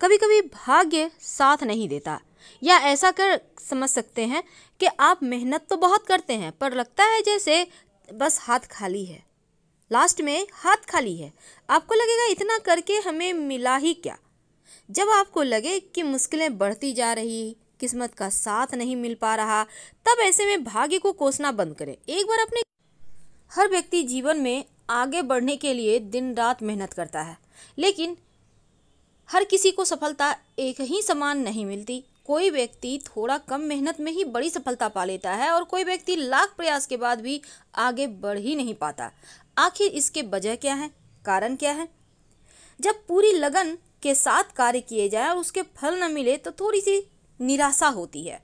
कभी कभी भाग्य साथ नहीं देता या ऐसा कर समझ सकते हैं कि आप मेहनत तो बहुत करते हैं पर लगता है जैसे बस हाथ खाली है लास्ट में हाथ खाली है आपको लगेगा इतना करके हमें मिला ही क्या जब आपको लगे कि मुश्किलें बढ़ती जा रही किस्मत का साथ नहीं मिल पा रहा तब ऐसे में भाग्य को कोसना बंद करें एक बार अपने हर व्यक्ति जीवन में आगे बढ़ने के लिए दिन रात मेहनत करता है लेकिन हर किसी को सफलता एक ही समान नहीं मिलती कोई व्यक्ति थोड़ा कम मेहनत में ही बड़ी सफलता पा लेता है और कोई व्यक्ति लाख प्रयास के बाद भी आगे बढ़ ही नहीं पाता आखिर इसके वजह क्या है कारण क्या है जब पूरी लगन के साथ कार्य किए जाए और उसके फल न मिले तो थोड़ी सी निराशा होती है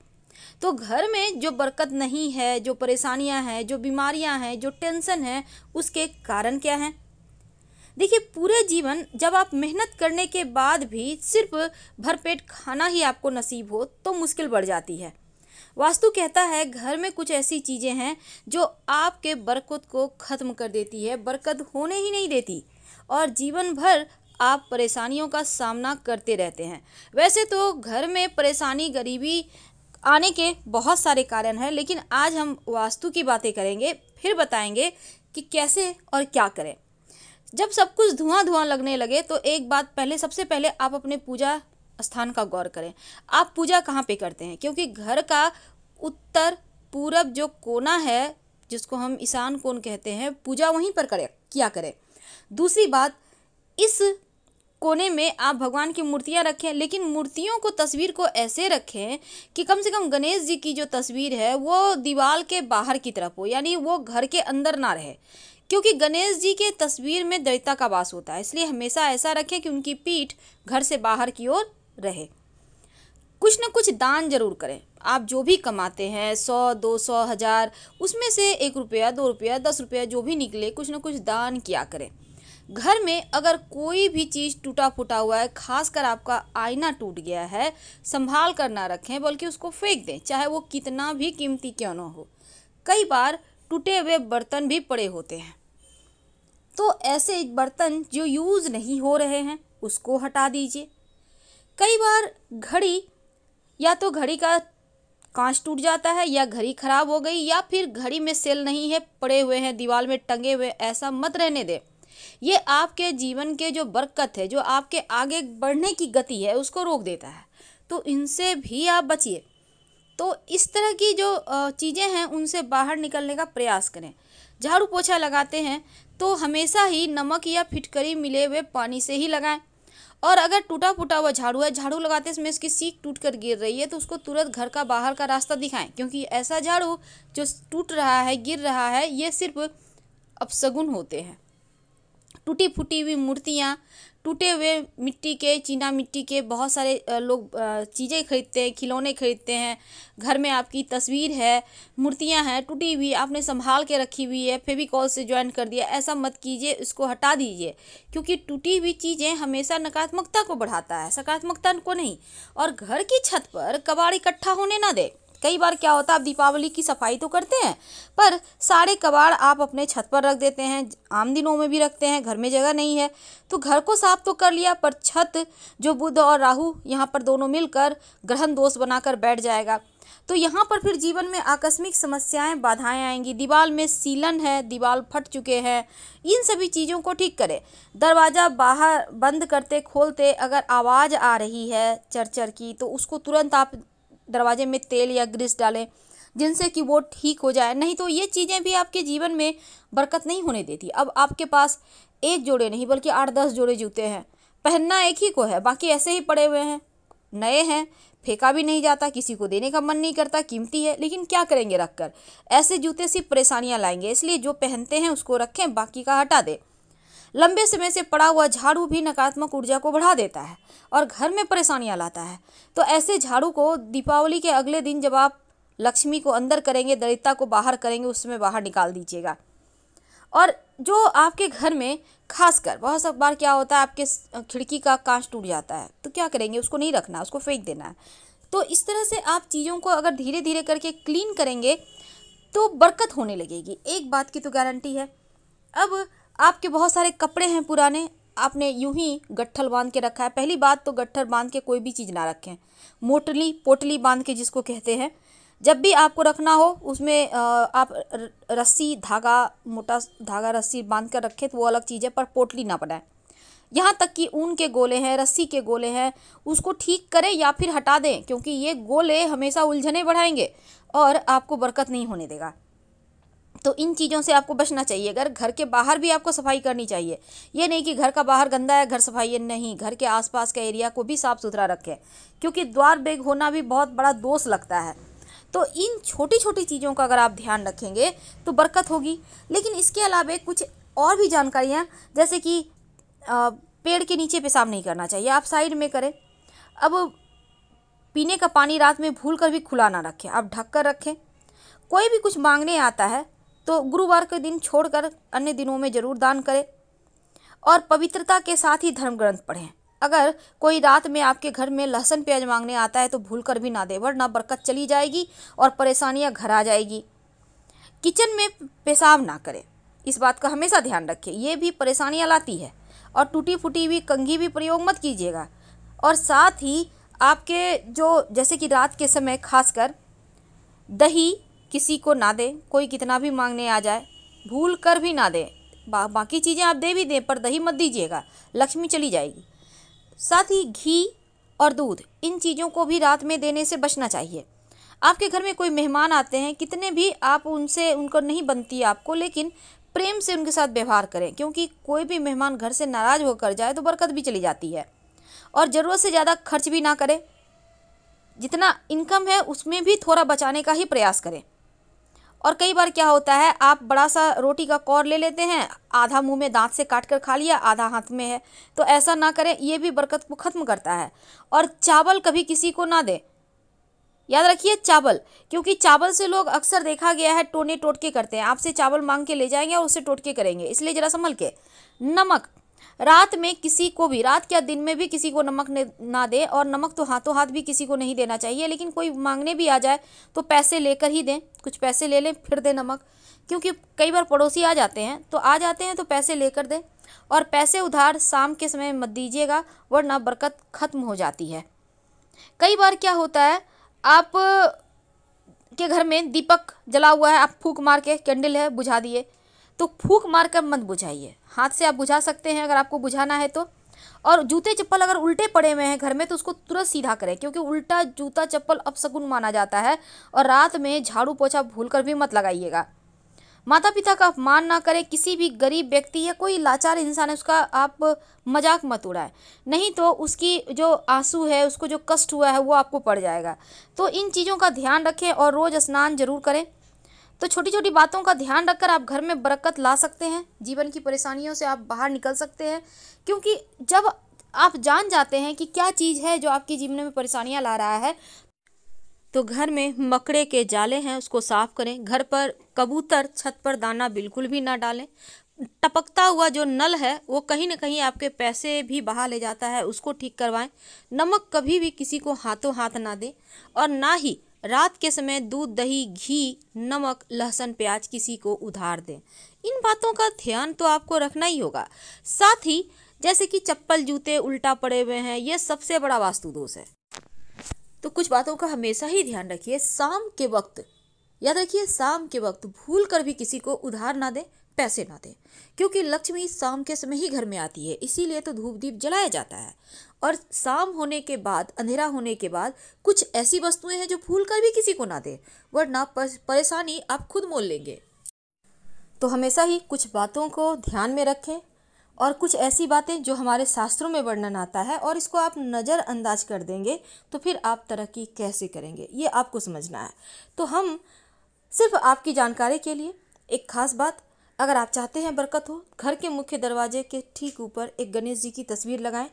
तो घर में जो बरकत नहीं है जो परेशानियां हैं जो बीमारियां हैं जो टेंशन है उसके कारण क्या हैं देखिए पूरे जीवन जब आप मेहनत करने के बाद भी सिर्फ भरपेट खाना ही आपको नसीब हो तो मुश्किल बढ़ जाती है वास्तु कहता है घर में कुछ ऐसी चीज़ें हैं जो आपके बरकत को ख़त्म कर देती है बरकत होने ही नहीं देती और जीवन भर आप परेशानियों का सामना करते रहते हैं वैसे तो घर में परेशानी गरीबी आने के बहुत सारे कारण हैं लेकिन आज हम वास्तु की बातें करेंगे फिर बताएंगे कि कैसे और क्या करें जब सब कुछ धुआं धुआं लगने लगे तो एक बात पहले सबसे पहले आप अपने पूजा स्थान का गौर करें आप पूजा कहाँ पे करते हैं क्योंकि घर का उत्तर पूरब जो कोना है जिसको हम ईशान कोण कहते हैं पूजा वहीं पर करें क्या करें दूसरी बात इस कोने में आप भगवान की मूर्तियाँ रखें लेकिन मूर्तियों को तस्वीर को ऐसे रखें कि कम से कम गणेश जी की जो तस्वीर है वो दीवार के बाहर की तरफ हो यानी वो घर के अंदर ना रहे क्योंकि गणेश जी के तस्वीर में दरिता का वास होता है इसलिए हमेशा ऐसा रखें कि उनकी पीठ घर से बाहर की ओर रहे कुछ ना कुछ दान जरूर करें आप जो भी कमाते हैं सौ दो सौ हज़ार उसमें से एक रुपया दो रुपया दस रुपया जो भी निकले कुछ ना कुछ दान किया करें घर में अगर कोई भी चीज़ टूटा फूटा हुआ है खासकर आपका आईना टूट गया है संभाल कर ना रखें बल्कि उसको फेंक दें चाहे वो कितना भी कीमती क्यों ना हो कई बार टूटे हुए बर्तन भी पड़े होते हैं तो ऐसे बर्तन जो यूज़ नहीं हो रहे हैं उसको हटा दीजिए कई बार घड़ी या तो घड़ी का कांच टूट जाता है या घड़ी ख़राब हो गई या फिर घड़ी में सेल नहीं है पड़े हुए हैं दीवार में टंगे हुए ऐसा मत रहने दें ये आपके जीवन के जो बरकत है जो आपके आगे बढ़ने की गति है उसको रोक देता है तो इनसे भी आप बचिए तो इस तरह की जो चीज़ें हैं उनसे बाहर निकलने का प्रयास करें झाड़ू पोछा लगाते हैं तो हमेशा ही नमक या फिटकरी मिले हुए पानी से ही लगाएं और अगर टूटा फूटा हुआ झाड़ू है झाड़ू लगाते समय उसकी सीख टूट कर गिर रही है तो उसको तुरंत घर का बाहर का रास्ता दिखाएं क्योंकि ऐसा झाड़ू जो टूट रहा है गिर रहा है ये सिर्फ अपसगुन होते हैं टूटी फूटी हुई मूर्तियाँ टूटे हुए मिट्टी के चीना मिट्टी के बहुत सारे लोग चीज़ें खरीदते हैं खिलौने खरीदते हैं घर में आपकी तस्वीर है मूर्तियाँ हैं टूटी हुई आपने संभाल के रखी हुई है फिर भी कॉल से ज्वाइन कर दिया ऐसा मत कीजिए इसको हटा दीजिए क्योंकि टूटी हुई चीज़ें हमेशा नकारात्मकता को बढ़ाता है सकारात्मकता को नहीं और घर की छत पर कबाड़ इकट्ठा होने ना दें कई बार क्या होता है आप दीपावली की सफाई तो करते हैं पर सारे कबाड़ आप अपने छत पर रख देते हैं आम दिनों में भी रखते हैं घर में जगह नहीं है तो घर को साफ तो कर लिया पर छत जो बुध और राहु यहाँ पर दोनों मिलकर ग्रहण दोष बनाकर बैठ जाएगा तो यहाँ पर फिर जीवन में आकस्मिक समस्याएं बाधाएं आएंगी दीवार में सीलन है दीवार फट चुके हैं इन सभी चीज़ों को ठीक करें दरवाज़ा बाहर बंद करते खोलते अगर आवाज़ आ रही है चरचर की तो उसको तुरंत आप दरवाजे में तेल या ग्रीस डालें जिनसे कि वो ठीक हो जाए नहीं तो ये चीज़ें भी आपके जीवन में बरकत नहीं होने देती अब आपके पास एक जोड़े नहीं बल्कि आठ दस जोड़े जूते हैं पहनना एक ही को है बाकी ऐसे ही पड़े हुए हैं नए हैं फेंका भी नहीं जाता किसी को देने का मन नहीं करता कीमती है लेकिन क्या करेंगे रख कर ऐसे जूते सिर्फ परेशानियाँ लाएंगे इसलिए जो पहनते हैं उसको रखें बाकी का हटा दें लंबे समय से पड़ा हुआ झाड़ू भी नकारात्मक ऊर्जा को बढ़ा देता है और घर में परेशानियाँ लाता है तो ऐसे झाड़ू को दीपावली के अगले दिन जब आप लक्ष्मी को अंदर करेंगे दरिद्रता को बाहर करेंगे उस समय बाहर निकाल दीजिएगा और जो आपके घर में खासकर बहुत सब बार क्या होता है आपके खिड़की का कांच टूट जाता है तो क्या करेंगे उसको नहीं रखना उसको फेंक देना है तो इस तरह से आप चीज़ों को अगर धीरे धीरे करके क्लीन करेंगे तो बरकत होने लगेगी एक बात की तो गारंटी है अब आपके बहुत सारे कपड़े हैं पुराने आपने यूं ही गट्ठल बांध के रखा है पहली बात तो गट्ठल बांध के कोई भी चीज़ ना रखें मोटली पोटली बांध के जिसको कहते हैं जब भी आपको रखना हो उसमें आप रस्सी धागा मोटा धागा रस्सी बांध कर रखें तो वो अलग चीज़ है पर पोटली ना बनाएं यहाँ तक कि ऊन के गोले हैं रस्सी के गोले हैं उसको ठीक करें या फिर हटा दें क्योंकि ये गोले हमेशा उलझने बढ़ाएंगे और आपको बरकत नहीं होने देगा तो इन चीज़ों से आपको बचना चाहिए अगर घर के बाहर भी आपको सफाई करनी चाहिए ये नहीं कि घर का बाहर गंदा है घर सफाई है नहीं घर के आसपास का एरिया को भी साफ़ सुथरा रखें क्योंकि द्वार बेग होना भी बहुत बड़ा दोष लगता है तो इन छोटी छोटी चीज़ों का अगर आप ध्यान रखेंगे तो बरकत होगी लेकिन इसके अलावा कुछ और भी जानकारियाँ जैसे कि पेड़ के नीचे पेशाब नहीं करना चाहिए आप साइड में करें अब पीने का पानी रात में भूल कर भी खुला ना रखें आप ढक कर रखें कोई भी कुछ मांगने आता है तो गुरुवार के दिन छोड़कर अन्य दिनों में जरूर दान करें और पवित्रता के साथ ही धर्म ग्रंथ पढ़ें अगर कोई रात में आपके घर में लहसुन प्याज मांगने आता है तो भूल कर भी ना दे वरना बरकत चली जाएगी और परेशानियाँ घर आ जाएगी किचन में पेशाब ना करें इस बात का हमेशा ध्यान रखें ये भी परेशानियाँ लाती है और टूटी फूटी हुई कंघी भी प्रयोग मत कीजिएगा और साथ ही आपके जो जैसे कि रात के समय खासकर दही किसी को ना दें कोई कितना भी मांगने आ जाए भूल कर भी ना दें बा, बाकी चीज़ें आप दे भी दें पर दही मत दीजिएगा लक्ष्मी चली जाएगी साथ ही घी और दूध इन चीज़ों को भी रात में देने से बचना चाहिए आपके घर में कोई मेहमान आते हैं कितने भी आप उनसे उनको नहीं बनती आपको लेकिन प्रेम से उनके साथ व्यवहार करें क्योंकि कोई भी मेहमान घर से नाराज़ होकर जाए तो बरकत भी चली जाती है और ज़रूरत से ज़्यादा खर्च भी ना करें जितना इनकम है उसमें भी थोड़ा बचाने का ही प्रयास करें और कई बार क्या होता है आप बड़ा सा रोटी का कौर ले लेते हैं आधा मुंह में दांत से काट कर खा लिया आधा हाथ में है तो ऐसा ना करें ये भी बरकत को ख़त्म करता है और चावल कभी किसी को ना दें याद रखिए चावल क्योंकि चावल से लोग अक्सर देखा गया है टोने टोटके करते हैं आपसे चावल मांग के ले जाएंगे और उससे टोटके करेंगे इसलिए ज़रा संभल के नमक रात में किसी को भी रात या दिन में भी किसी को नमक ना दे और नमक तो हाथों हाथ भी किसी को नहीं देना चाहिए लेकिन कोई मांगने भी आ जाए तो पैसे लेकर ही दें कुछ पैसे ले लें फिर दें नमक क्योंकि कई बार पड़ोसी आ जाते हैं तो आ जाते हैं तो पैसे लेकर दें और पैसे उधार शाम के समय मत दीजिएगा वरना बरकत ख़त्म हो जाती है कई बार क्या होता है आप के घर में दीपक जला हुआ है आप फूक मार के कैंडल है बुझा दिए तो फूक मार कर मत बुझाइए हाथ से आप बुझा सकते हैं अगर आपको बुझाना है तो और जूते चप्पल अगर उल्टे पड़े हुए हैं घर में तो उसको तुरंत सीधा करें क्योंकि उल्टा जूता चप्पल अपशगुन माना जाता है और रात में झाड़ू पोछा भूल कर भी मत लगाइएगा माता पिता का अपमान ना करें किसी भी गरीब व्यक्ति या कोई लाचार इंसान है उसका आप मजाक मत उड़ाएं नहीं तो उसकी जो आंसू है उसको जो कष्ट हुआ है वो आपको पड़ जाएगा तो इन चीज़ों का ध्यान रखें और रोज़ स्नान जरूर करें तो छोटी छोटी बातों का ध्यान रखकर आप घर में बरकत ला सकते हैं जीवन की परेशानियों से आप बाहर निकल सकते हैं क्योंकि जब आप जान जाते हैं कि क्या चीज़ है जो आपके जीवन में परेशानियाँ ला रहा है तो घर में मकड़े के जाले हैं उसको साफ़ करें घर पर कबूतर छत पर दाना बिल्कुल भी ना डालें टपकता हुआ जो नल है वो कहीं ना कहीं आपके पैसे भी बहा ले जाता है उसको ठीक करवाएं नमक कभी भी किसी को हाथों हाथ ना दें और ना ही रात के समय दूध दही घी नमक लहसुन प्याज किसी को उधार दें इन बातों का ध्यान तो आपको रखना ही होगा साथ ही जैसे कि चप्पल जूते उल्टा पड़े हुए हैं यह सबसे बड़ा वास्तु दोष है तो कुछ बातों का हमेशा ही ध्यान रखिए शाम के वक्त याद रखिए शाम के वक्त भूल कर भी किसी को उधार ना दें पैसे ना दें क्योंकि लक्ष्मी शाम के समय ही घर में आती है इसीलिए तो धूप दीप जलाया जाता है और शाम होने के बाद अंधेरा होने के बाद कुछ ऐसी वस्तुएं हैं जो फूल कर भी किसी को ना दे वरना परेशानी आप खुद मोल लेंगे तो हमेशा ही कुछ बातों को ध्यान में रखें और कुछ ऐसी बातें जो हमारे शास्त्रों में वर्णन आता है और इसको आप नज़रअंदाज कर देंगे तो फिर आप तरक्की कैसे करेंगे ये आपको समझना है तो हम सिर्फ आपकी जानकारी के लिए एक खास बात अगर आप चाहते हैं बरकत हो घर के मुख्य दरवाजे के ठीक ऊपर एक गणेश जी की तस्वीर लगाएं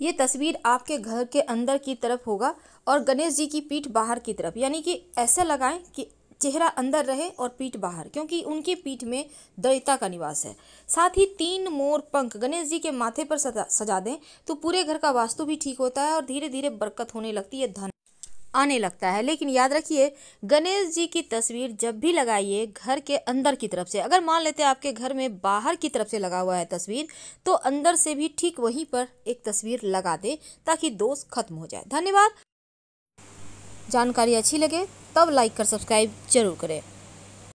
ये तस्वीर आपके घर के अंदर की तरफ होगा और गणेश जी की पीठ बाहर की तरफ यानी कि ऐसा लगाएं कि चेहरा अंदर रहे और पीठ बाहर क्योंकि उनकी पीठ में दरिता का निवास है साथ ही तीन मोर पंख गणेश जी के माथे पर सजा दें तो पूरे घर का वास्तु भी ठीक होता है और धीरे धीरे बरकत होने लगती है धन आने लगता है लेकिन याद रखिए गणेश जी की तस्वीर जब भी लगाइए घर के अंदर की तरफ से अगर मान लेते हैं आपके घर में बाहर की तरफ से लगा हुआ है तस्वीर तो अंदर से भी ठीक वहीं पर एक तस्वीर लगा दें ताकि दोष खत्म हो जाए धन्यवाद जानकारी अच्छी लगे तब लाइक कर सब्सक्राइब जरूर करें